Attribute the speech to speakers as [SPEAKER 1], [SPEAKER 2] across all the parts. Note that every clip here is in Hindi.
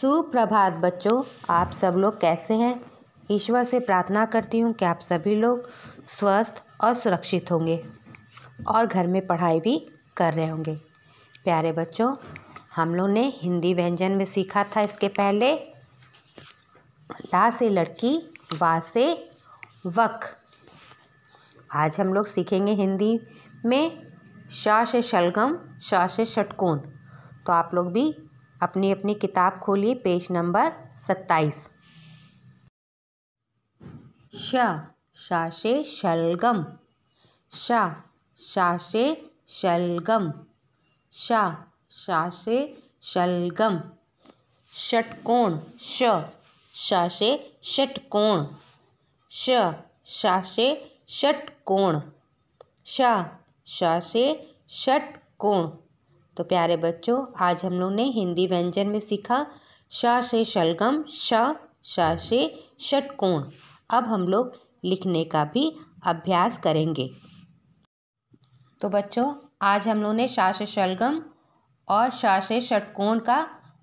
[SPEAKER 1] सुप्रभात बच्चों आप सब लोग कैसे हैं ईश्वर से प्रार्थना करती हूँ कि आप सभी लोग स्वस्थ और सुरक्षित होंगे और घर में पढ़ाई भी कर रहे होंगे प्यारे बच्चों हम लोग ने हिंदी व्यंजन में सीखा था इसके पहले ला से लड़की वा से वक आज हम लोग सीखेंगे हिंदी में शाह से शलगम शाह से षटकोन तो आप लोग भी अपनी अपनी किताब खोलिए पेज नंबर सत्ताईस शा शाशे शलगम शा शाशे शलगम शा शाशे शलगम षटकोण श शाशे षटकोण श शाशे षटकोण शा शाशे षटकोण तो प्यारे बच्चों आज हम लोग ने हिंदी व्यंजन में सीखा श से शलगम श शा से षटकोण अब हम लोग लिखने का भी अभ्यास करेंगे तो बच्चों आज हम लोग ने शा से शलगम और शा से षटकोण का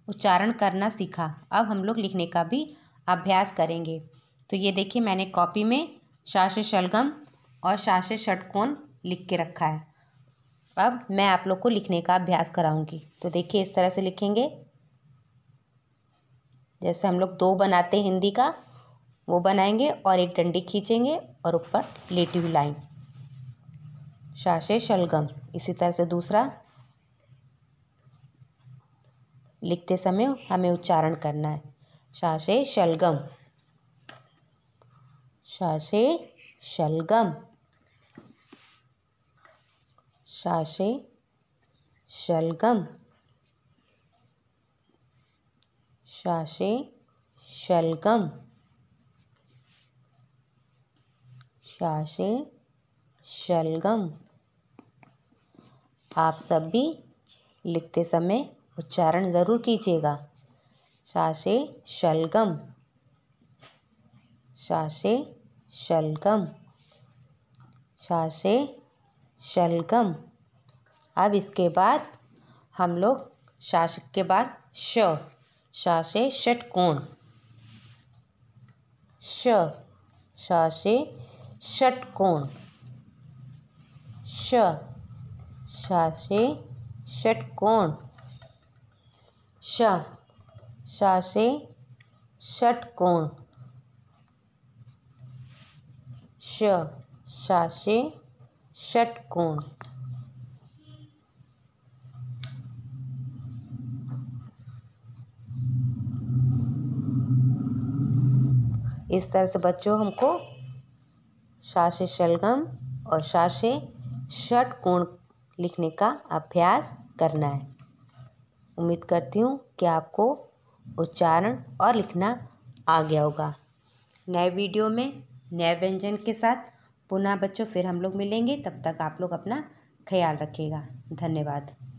[SPEAKER 1] उच्चारण करना सीखा अब हम लोग लिखने का भी अभ्यास करेंगे तो ये देखिए मैंने कॉपी में शा से शलगम और शा से षटकोण लिख के रखा है अब मैं आप लोग को लिखने का अभ्यास कराऊंगी तो देखिए इस तरह से लिखेंगे जैसे हम लोग दो बनाते हिंदी का वो बनाएंगे और एक डंडी खींचेंगे और ऊपर लेटी हुई लाइन शाशे शलगम इसी तरह से दूसरा लिखते समय हमें उच्चारण करना है शाशे शलगम शाशे शलगम शाशे शलगम शाशे शलगम शाशे शलगम आप सब भी लिखते समय उच्चारण ज़रूर कीजिएगा शाशे शलगम शाशे शलगम शाशे शलगम अब इसके बाद हम लोग शासक के बाद श शाशे षटकोण श शाशे षटकोण श शाशे षटकोण श शाशे षटकोण श शाशे षट षटकोण इस तरह से बच्चों हमको शाशी शलगम और शट षटकोण लिखने का अभ्यास करना है उम्मीद करती हूँ कि आपको उच्चारण और लिखना आ गया होगा नए वीडियो में नए व्यंजन के साथ पुनः बच्चों फिर हम लोग मिलेंगे तब तक आप लोग अपना ख्याल रखिएगा धन्यवाद